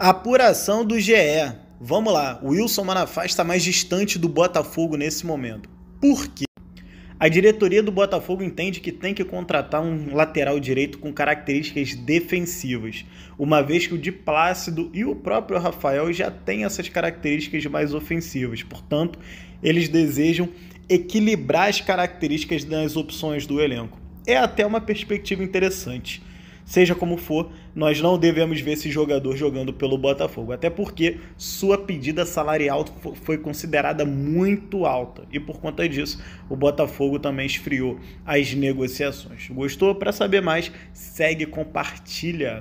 Apuração do GE. Vamos lá, Wilson Manafá está mais distante do Botafogo nesse momento. Por quê? A diretoria do Botafogo entende que tem que contratar um lateral direito com características defensivas, uma vez que o de Plácido e o próprio Rafael já têm essas características mais ofensivas. Portanto, eles desejam equilibrar as características das opções do elenco. É até uma perspectiva interessante. Seja como for, nós não devemos ver esse jogador jogando pelo Botafogo, até porque sua pedida salarial foi considerada muito alta e por conta disso o Botafogo também esfriou as negociações. Gostou? Para saber mais, segue, compartilha.